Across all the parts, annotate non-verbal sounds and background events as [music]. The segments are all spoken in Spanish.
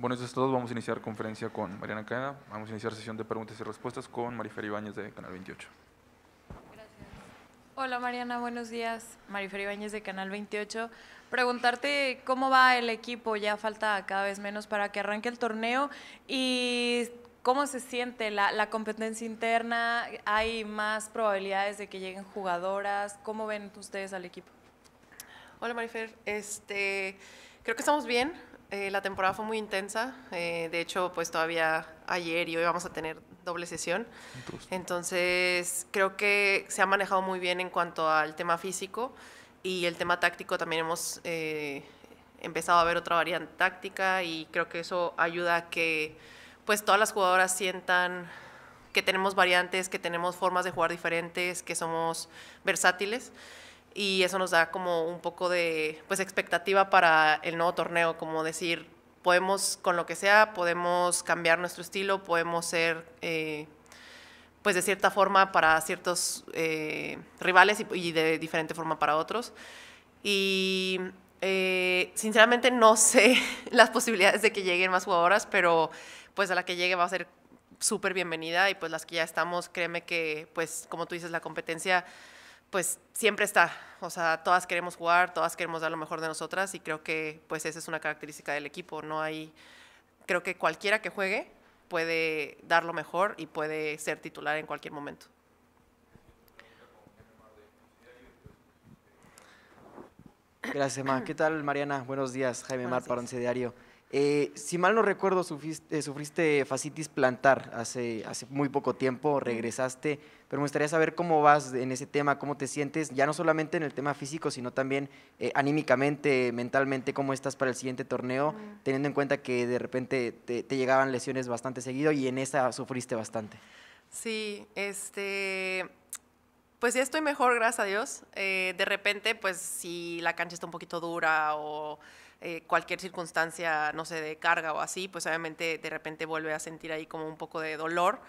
Buenos días a todos. Vamos a iniciar conferencia con Mariana Caeda. Vamos a iniciar sesión de preguntas y respuestas con Marifer Ibáñez de Canal 28. Gracias. Hola Mariana, buenos días. Marifer Ibáñez de Canal 28. Preguntarte cómo va el equipo. Ya falta cada vez menos para que arranque el torneo. Y ¿Cómo se siente la, la, competencia interna? ¿Hay más probabilidades de que lleguen jugadoras? ¿Cómo ven ustedes al equipo? Hola Marifer, este, creo que estamos bien. Eh, la temporada fue muy intensa. Eh, de hecho, pues todavía ayer y hoy vamos a tener doble sesión. Entonces. creo que se ha manejado muy bien en cuanto al tema físico y el tema táctico también hemos eh, empezado a ver otra variante táctica y creo que eso ayuda a que pues todas las jugadoras sientan que tenemos variantes, que tenemos formas de jugar diferentes, que somos versátiles y eso nos da como un poco de pues expectativa para el nuevo torneo, como decir, podemos con lo que sea, podemos cambiar nuestro estilo, podemos ser eh, pues de cierta forma para ciertos eh, rivales y, de diferente forma para otros. Y eh, sinceramente no [laughs] sé las posibilidades de que lleguen más jugadoras, pero pues a la que llegue va a ser súper bienvenida y pues las que ya estamos, créeme que pues como tú dices, la competencia pues siempre está. O sea, todas queremos jugar, todas queremos dar lo mejor de nosotras y creo que pues esa es una característica del equipo. No hay, creo que cualquiera que juegue puede dar lo mejor y puede ser titular en cualquier momento. Gracias, Ma. ¿Qué tal, Mariana? Buenos días, Jaime Mar, para Diario. Eh, si mal no recuerdo, eh, sufriste, fascitis plantar hace, hace, muy poco tiempo, regresaste, pero me gustaría saber cómo vas en ese tema, cómo te sientes, ya no solamente en el tema físico, sino también eh, anímicamente, mentalmente, cómo estás para el siguiente torneo, teniendo en cuenta que de repente te, te, llegaban lesiones bastante seguido y en esa sufriste bastante. Sí, este, pues ya estoy mejor, gracias a Dios. Eh, de repente, pues si la cancha está un poquito dura o eh, cualquier circunstancia, no sé, de carga o así, pues obviamente de repente vuelve a sentir ahí como un poco de dolor,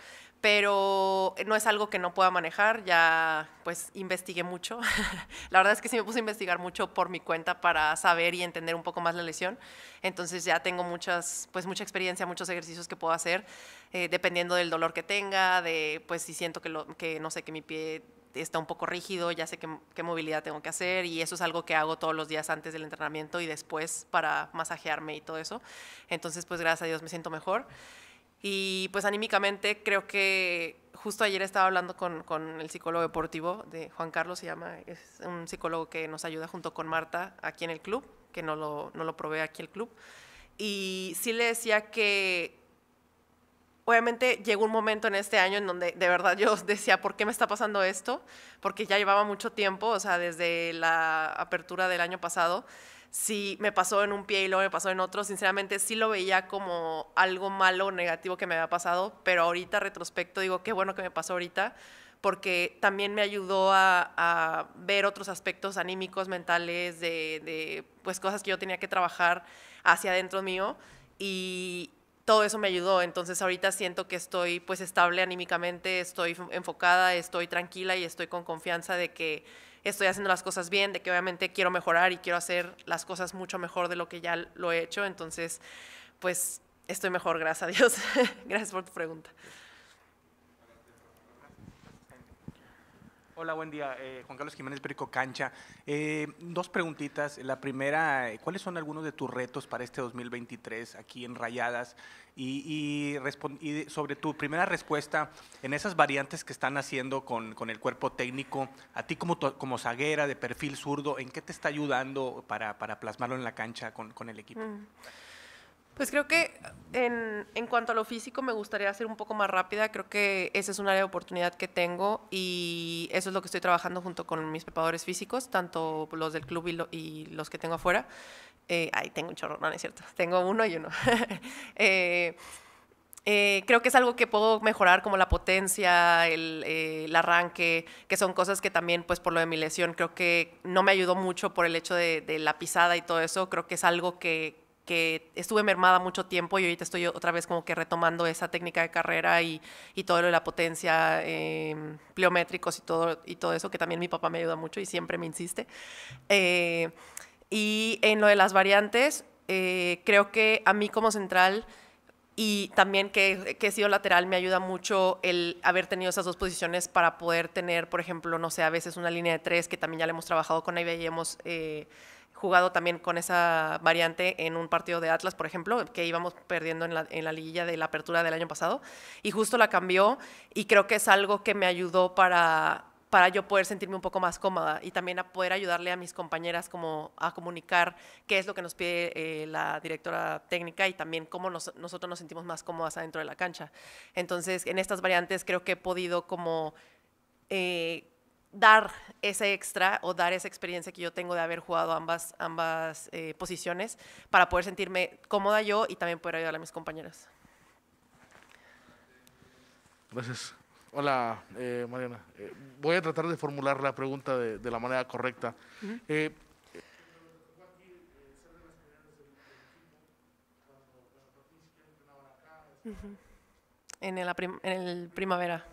pero eh, no es algo que no pueda manejar, ya pues investigué mucho. [laughs] la verdad es que sí me puse a investigar mucho por mi cuenta para saber y entender un poco más la lesión, entonces ya tengo muchas, pues mucha experiencia, muchos ejercicios que puedo hacer, dependiendo del dolor que tenga, de pues si siento que, lo, que no sé, que mi pie está un poco rígido, ya sé qué, qué, movilidad tengo que hacer y eso es algo que hago todos los días antes del entrenamiento y después para masajearme y todo eso. Entonces, pues gracias a Dios me siento mejor. Y pues anímicamente creo que justo ayer estaba hablando con, con el psicólogo deportivo de Juan Carlos, se llama, es un psicólogo que nos ayuda junto con Marta aquí en el club, que no lo, no lo provee aquí el club. Y sí le decía que Obviamente llegó un momento en este año en donde de verdad yo [laughs] decía, ¿por qué me está pasando esto? Porque ya llevaba mucho tiempo, o sea, desde la apertura del año pasado, si me pasó en un pie y luego me pasó en otro, sinceramente sí lo veía como algo malo o negativo que me había pasado, pero ahorita retrospecto digo, qué bueno que me pasó ahorita, porque también me ayudó a, ver otros aspectos anímicos, mentales, de, de, pues cosas que yo tenía que trabajar hacia adentro mío. Y, todo eso me ayudó. Entonces ahorita siento que estoy pues estable anímicamente, estoy enfocada, estoy tranquila y estoy con confianza de que estoy haciendo las cosas bien, de que obviamente quiero mejorar y quiero hacer las cosas mucho mejor de lo que ya lo he hecho. Entonces, pues estoy mejor, gracias a Dios. [laughs] gracias por tu pregunta. Hola, buen día. Eh, Juan Carlos Jiménez Perico Cancha. Eh, dos preguntitas. La primera, ¿cuáles son algunos de tus retos para este 2023 aquí en Rayadas? Y, sobre tu primera respuesta, en esas variantes que están haciendo con, con el cuerpo técnico, a ti como, como zaguera de perfil zurdo, ¿en qué te está ayudando para, para plasmarlo en la cancha con, con el equipo? Mm. Pues creo que en, en, cuanto a lo físico me gustaría ser un poco más rápida. Creo que esa es un área de oportunidad que tengo y eso es lo que estoy trabajando junto con mis preparadores físicos, tanto los del club y, los que tengo afuera. Eh, ay, tengo un chorro, no, no es cierto. [laughs] Tengo uno y uno. [laughs] Eh, eh, creo que es algo que puedo mejorar, como la potencia, el, arranque, que son cosas que también, pues por lo de mi lesión, creo que no me ayudó mucho por el hecho de, de la pisada y todo eso. Creo que es algo que, que estuve mermada mucho tiempo y ahorita estoy otra vez como que retomando esa técnica de carrera y, todo lo de la potencia, eh, y todo, y todo eso, que también mi papá me ayuda mucho y siempre me insiste. Eh, y en lo de las variantes, eh, creo que a mí como central y también que, he sido lateral me ayuda mucho el haber tenido esas dos posiciones para poder tener, por ejemplo, no sé, a veces una línea de tres, que también ya le hemos trabajado con ella y hemos... Eh, jugado también con esa variante en un partido de Atlas, por ejemplo, que íbamos perdiendo en la, liguilla de la apertura del año pasado, y justo la cambió y creo que es algo que me ayudó para para yo poder sentirme un poco más cómoda y también a poder ayudarle a mis compañeras como a comunicar qué es lo que nos pide eh, la directora técnica y también cómo nosotros nos sentimos más cómodas adentro de la cancha. Entonces, en estas variantes creo que he podido como eh, dar ese extra o dar esa experiencia que yo tengo de haber jugado ambas, ambas eh, posiciones para poder sentirme cómoda yo y también poder ayudar a mis compañeras. Gracias. Hola, eh, Mariana. Eh, voy a tratar de formular la pregunta de, la manera correcta. en el primavera.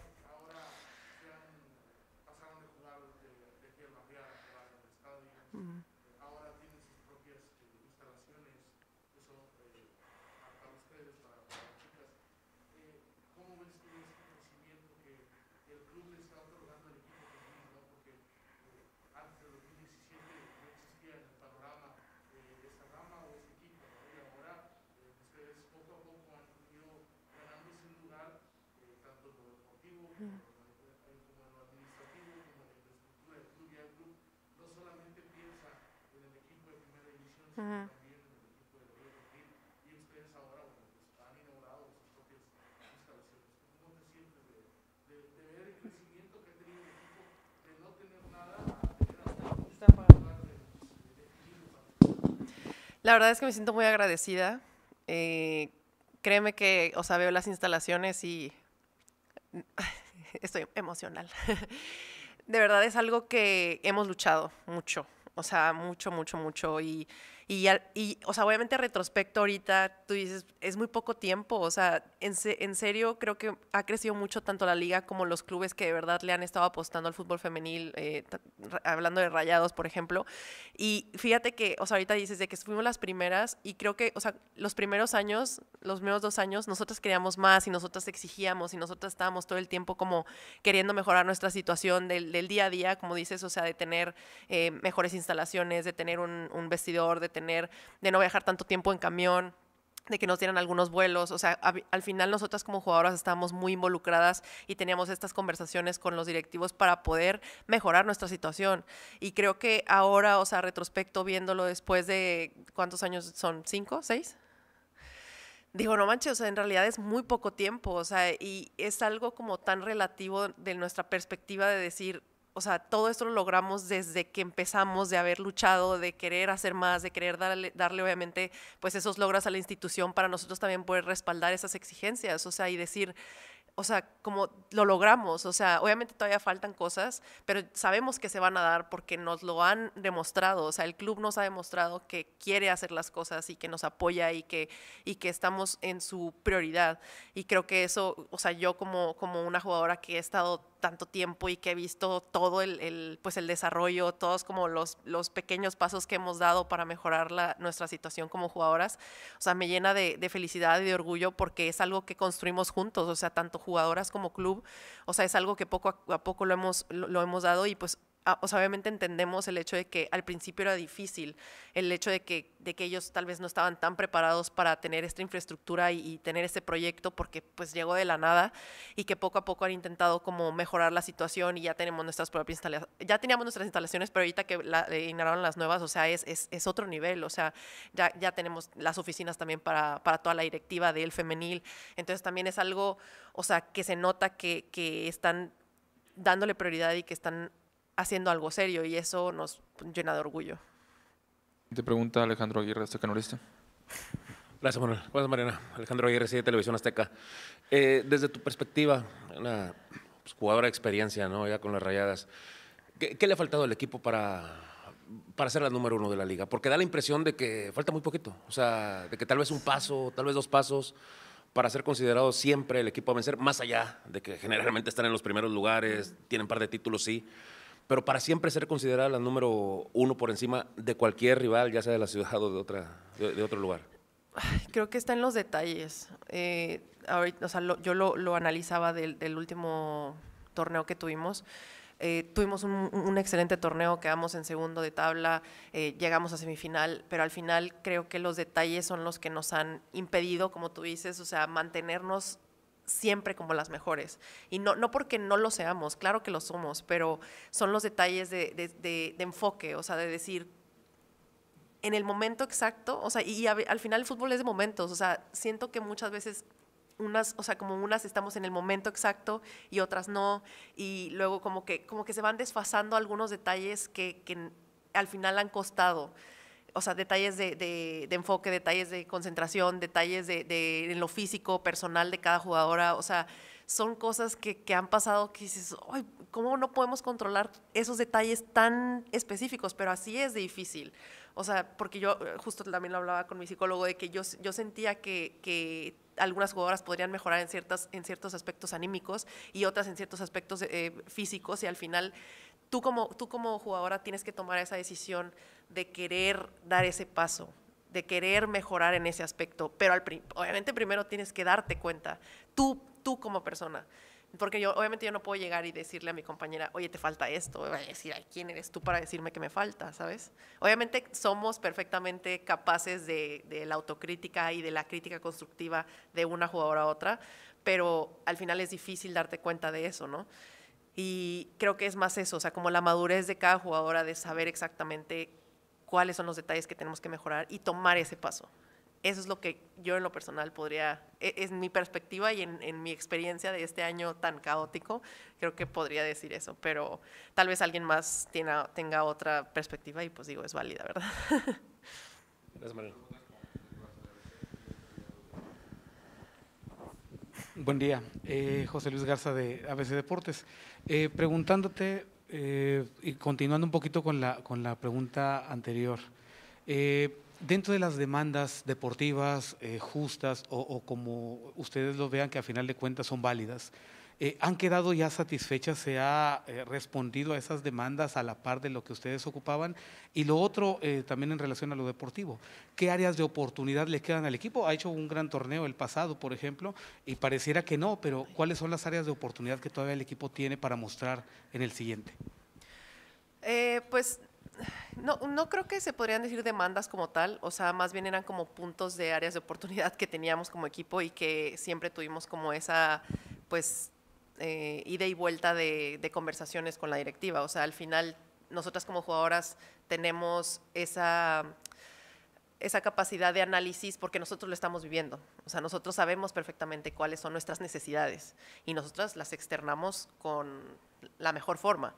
La verdad es que me siento muy agradecida. Eh, créeme que, o sea, veo las instalaciones y [laughs] estoy emocional. [laughs] De verdad es algo que hemos luchado mucho, o sea, mucho, mucho, mucho. Y y, y, o sea, obviamente retrospecto ahorita, tú dices, es muy poco tiempo, o sea, en, en serio creo que ha crecido mucho tanto la liga como los clubes que de verdad le han estado apostando al fútbol femenil, eh, hablando de rayados, por ejemplo. Y fíjate que, o sea, ahorita dices de que fuimos las primeras y creo que, o sea, los primeros años, los primeros dos años, nosotros queríamos más y nosotras exigíamos y nosotras estábamos todo el tiempo como queriendo mejorar nuestra situación del, del día a día, como dices, o sea, de tener eh, mejores instalaciones, de tener un, un vestidor, de tener, de no viajar tanto tiempo en camión, de que nos dieran algunos vuelos, o sea, al final nosotras como jugadoras estábamos muy involucradas y teníamos estas conversaciones con los directivos para poder mejorar nuestra situación. Y creo que ahora, o sea, retrospecto, viéndolo después de, ¿cuántos años son? ¿Cinco? ¿Seis? digo, no manches, o sea, en realidad es muy poco tiempo, o sea, y es algo como tan relativo de nuestra perspectiva de decir, o sea, todo esto lo logramos desde que empezamos de haber luchado, de querer hacer más, de querer darle, darle obviamente pues esos logros a la institución para nosotros también poder respaldar esas exigencias, o sea, y decir, o sea, como lo logramos, o sea, obviamente todavía faltan cosas, pero sabemos que se van a dar porque nos lo han demostrado, o sea, el club nos ha demostrado que quiere hacer las cosas y que nos apoya y que, y que estamos en su prioridad. Y creo que eso, o sea, yo como, como una jugadora que he estado tanto tiempo y que he visto todo el, pues el desarrollo, todos como los, los, pequeños pasos que hemos dado para mejorar la, nuestra situación como jugadoras, o sea, me llena de, felicidad y de orgullo porque es algo que construimos juntos, o sea, tanto jugadoras como club, o sea, es algo que poco a, poco lo hemos, lo hemos dado y pues Ah, obviamente entendemos el hecho de que al principio era difícil, el hecho de que, de que ellos tal vez no estaban tan preparados para tener esta infraestructura y, tener este proyecto porque pues llegó de la nada y que poco a poco han intentado como mejorar la situación y ya tenemos nuestras propias instalaciones, ya teníamos nuestras instalaciones, pero ahorita que la, eh, inauguraron las nuevas, o sea, es, es, otro nivel, o sea, ya, ya tenemos las oficinas también para, para toda la directiva del femenil, entonces también es algo, o sea, que se nota que, que están dándole prioridad y que están haciendo algo serio y eso nos llena de orgullo. Te pregunta Alejandro Aguirre, Azteca Norista. Gracias, Manuel. Gracias, Mariana. Alejandro Aguirre, de Televisión Azteca. Eh, desde tu perspectiva, una pues, jugadora de experiencia, ¿no? Ya con las rayadas, ¿qué, le ha faltado al equipo para, para ser la número uno de la liga? Porque da la impresión de que falta muy poquito. O sea, de que tal vez un paso, tal vez dos pasos para ser considerado siempre el equipo a vencer, más allá de que generalmente están en los primeros lugares, tienen un par de títulos, sí pero para siempre ser considerada la número uno por encima de cualquier rival, ya sea de la ciudad o de, otra, otro lugar? Creo que está en los detalles. Eh, ahorita, o yo lo, analizaba del, último torneo que tuvimos. Eh, tuvimos un, excelente torneo, quedamos en segundo de tabla, eh, llegamos a semifinal, pero al final creo que los detalles son los que nos han impedido, como tú dices, o sea, mantenernos siempre como las mejores. Y no, no porque no lo seamos, claro que lo somos, pero son los detalles de, de, de, enfoque, o sea, de decir en el momento exacto, o sea, y al final el fútbol es de momentos, o sea, siento que muchas veces unas, o sea, como unas estamos en el momento exacto y otras no, y luego como que, como que se van desfasando algunos detalles que, que al final han costado o sea, detalles de, enfoque, detalles de concentración, detalles de, en lo físico, personal de cada jugadora, o sea, son cosas que, han pasado que dices, Ay, ¿cómo no podemos controlar esos detalles tan específicos? Pero así es de difícil. O sea, porque yo eh, justo también lo hablaba con mi psicólogo de que yo, yo sentía que, algunas jugadoras podrían mejorar en, ciertas, en ciertos aspectos anímicos y otras en ciertos aspectos eh, físicos y al final tú como, tú como jugadora tienes que tomar esa decisión de querer dar ese paso, de querer mejorar en ese aspecto, pero obviamente primero tienes que darte cuenta, tú, tú como persona. Porque yo, obviamente, yo no puedo llegar y decirle a mi compañera, oye, te falta esto. Voy a decir, ¿quién eres tú para decirme que me falta? ¿Sabes? Obviamente, somos perfectamente capaces de, de, la autocrítica y de la crítica constructiva de una jugadora a otra, pero al final es difícil darte cuenta de eso, ¿no? Y creo que es más eso, o sea, como la madurez de cada jugadora de saber exactamente cuáles son los detalles que tenemos que mejorar y tomar ese paso. Eso es lo que yo en lo personal podría, e, es mi perspectiva y en, mi experiencia de este año tan caótico, creo que podría decir eso, pero tal vez alguien más tenga, tenga otra perspectiva y pues digo, es válida, ¿verdad? [laughs] Gracias, Buen día, eh, José Luis Garza de ABC Deportes. Eh, preguntándote eh, y continuando un poquito con la, con la pregunta anterior, dentro de las demandas deportivas justas o, o, como ustedes lo vean que a final de cuentas son válidas, eh, ¿Han quedado ya satisfechas? ¿Se ha eh, respondido a esas demandas a la par de lo que ustedes ocupaban? Y lo otro, eh, también en relación a lo deportivo, ¿qué áreas de oportunidad le quedan al equipo? Ha hecho un gran torneo el pasado, por ejemplo, y pareciera que no, pero ¿cuáles son las áreas de oportunidad que todavía el equipo tiene para mostrar en el siguiente? pues no, no creo que se podrían decir demandas como tal, o sea, más bien eran como puntos de áreas de oportunidad que teníamos como equipo y que siempre tuvimos como esa, pues eh, ida y vuelta de, conversaciones con la directiva. O sea, al final nosotras como jugadoras tenemos esa, capacidad de análisis porque nosotros lo estamos viviendo. O sea, nosotros sabemos perfectamente cuáles son nuestras necesidades y nosotras las externamos con la mejor forma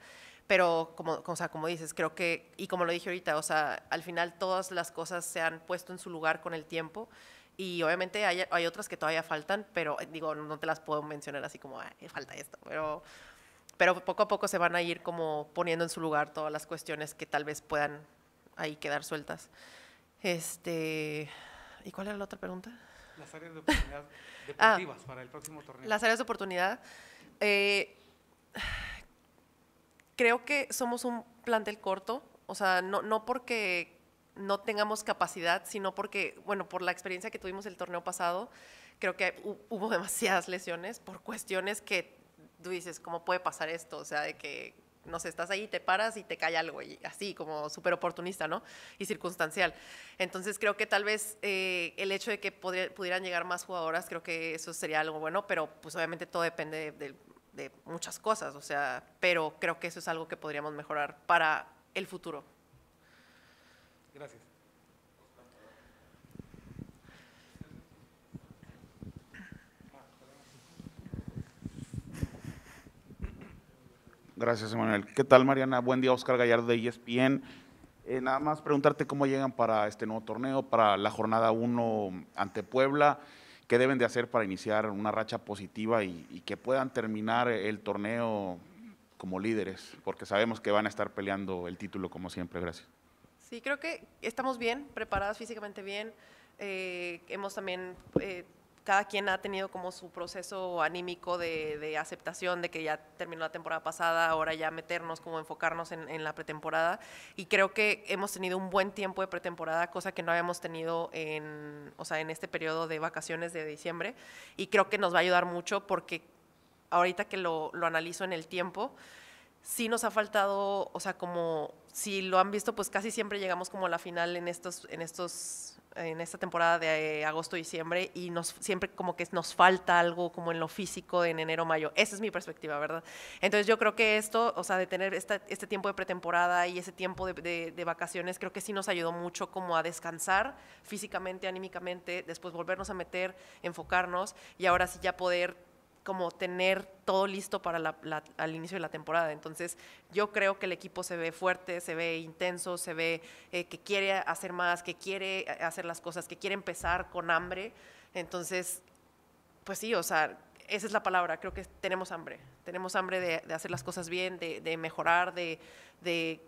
pero como, como dices, creo que, y como lo dije ahorita, o sea, al final todas las cosas se han puesto en su lugar con el tiempo y obviamente hay, hay, otras que todavía faltan, pero eh, digo, no te las puedo mencionar así como, falta esto, pero, pero poco a poco se van a ir como poniendo en su lugar todas las cuestiones que tal vez puedan ahí quedar sueltas. Este, ¿Y cuál era la otra pregunta? Las áreas de oportunidad [laughs] ah, deportivas para el próximo torneo. Las áreas de oportunidad. Eh, [sighs] creo que somos un plantel corto, o sea, no, no porque no tengamos capacidad, sino porque, bueno, por la experiencia que tuvimos el torneo pasado, creo que hubo [laughs] demasiadas lesiones por cuestiones que tú dices, ¿cómo puede pasar esto? O sea, de que, no sé, estás ahí, te paras y te cae algo, así, como súper oportunista, ¿no? Y circunstancial. Entonces, creo que tal vez eh, el hecho de que pudieran llegar más jugadoras, creo que eso sería algo bueno, pero pues obviamente todo depende de, de muchas cosas, o sea, pero creo que eso es algo que podríamos mejorar para el futuro. Gracias. Gracias, Emanuel. ¿Qué tal, Mariana? Buen día, Oscar Gallardo de ESPN. Eh, nada más preguntarte cómo llegan para este nuevo torneo, para la jornada 1 ante Puebla, qué deben de hacer para iniciar una racha positiva y, que puedan terminar el torneo como líderes, porque sabemos que van a estar peleando el título como siempre. Gracias. Sí, creo que estamos bien, preparadas físicamente bien. Eh, hemos también, eh, cada quien ha tenido como su proceso anímico de, aceptación de que ya terminó la temporada pasada, ahora ya meternos, como enfocarnos en, la pretemporada. Y creo que hemos tenido un buen tiempo de pretemporada, cosa que no habíamos tenido en, o sea, en este periodo de vacaciones de diciembre. Y creo que nos va a ayudar mucho porque ahorita que lo, lo analizo en el tiempo, sí nos ha faltado, o sea, como si lo han visto, pues casi siempre llegamos como a la final en estos, en estos, en esta temporada de agosto diciembre y nos siempre como que nos falta algo como en lo físico en enero mayo. Esa es mi perspectiva, ¿verdad? Entonces yo creo que esto, o sea, de tener este tiempo de pretemporada y ese tiempo de, de, vacaciones, creo que sí nos ayudó mucho como a descansar físicamente, anímicamente, después volvernos a meter, enfocarnos y ahora sí ya poder como tener todo listo para la, al inicio de la temporada. Entonces, yo creo que el equipo se ve fuerte, se ve intenso, se ve eh, que quiere hacer más, que quiere eh, hacer las cosas, que quiere empezar con hambre. Entonces, pues sí, o sea, esa es la palabra, creo que tenemos hambre. Tenemos hambre de, hacer las cosas bien, de, mejorar, de, de,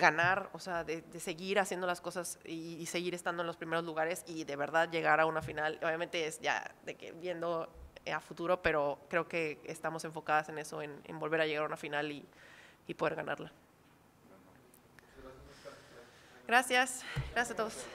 ganar, o sea, de, seguir haciendo las cosas y, y seguir estando en los primeros lugares y de verdad llegar a una final. Obviamente es ya de que viendo eh, a futuro, pero creo que estamos enfocadas en eso, en, volver a llegar a una final y poder ganarla. Gracias, gracias a todos.